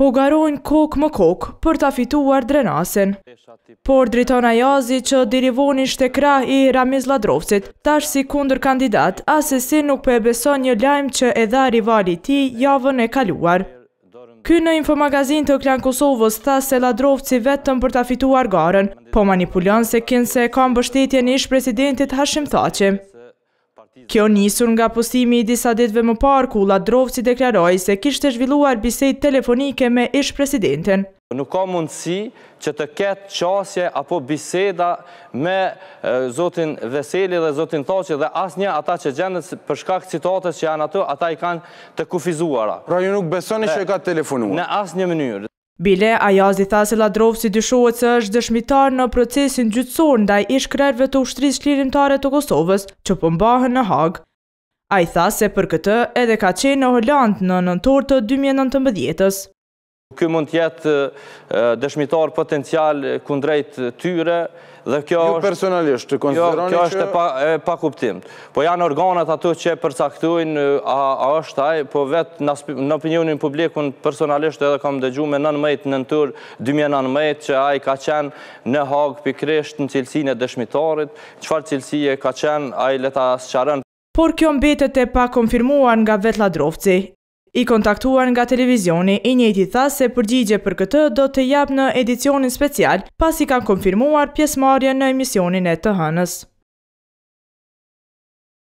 po garojnë kokë më kokë për ta fituar drenasin. Por dritona jazi që dirivoni shtekra i Ramiz Ladrovcit, tash si kundër kandidat, asesi nuk për po e beso një lajmë që edha rivali ti javën e kaluar. Ky në infomagazin të Klan Kosovës tha se Ladrovci vetëm për ta fituar garën, po manipulon se kinë se kam bështetje një ish presidentit Hashim Thaci. Kjo njësur nga postimi i disa ditve më parë, ku Ladrovci deklaroj se kishtë zhvilluar bisejt telefonike me ish presidentin. Nuk ka mundësi që të ketë qasje apo biseda me Zotin Veseli dhe Zotin Thoqe dhe asë një ata që gjendës përshkak citatës që janë ato, ata i kanë të kufizuara. Pra ju nuk besoni që i ka telefonuar? Në asë një mënyrë. Bile, Ajazi tha se Ladrov si dyshohet se është dëshmitar në procesin gjytsor ndaj ish krerve të ushtrisë shlirimtare të Kosovës që pëmbahën po në Hagë. A i tha se për këtë edhe ka qenë në Hollandë në nëntor të 2019-ës. Kjo mund tjetë dëshmitar potencial kundrejt tyre dhe kjo jo, është jo, pa kuptim. Po janë organat ato që përcaktujnë a është aj, po vetë në opinionin publikun personalisht edhe kam dëgju me nënmejt në 2019 që aj ka qenë në hagë pikresht në cilësin e dëshmitarit, qëfar cilësie ka qenë aj leta së qarën. Por kjo mbetet e pa konfirmuar nga vetë ladrovci. I kontaktuar nga televizioni, i njëti tha se përgjigje për këtë do të japë në edicionin special, pas i kanë konfirmuar pjesmarje në emisionin e të hënës.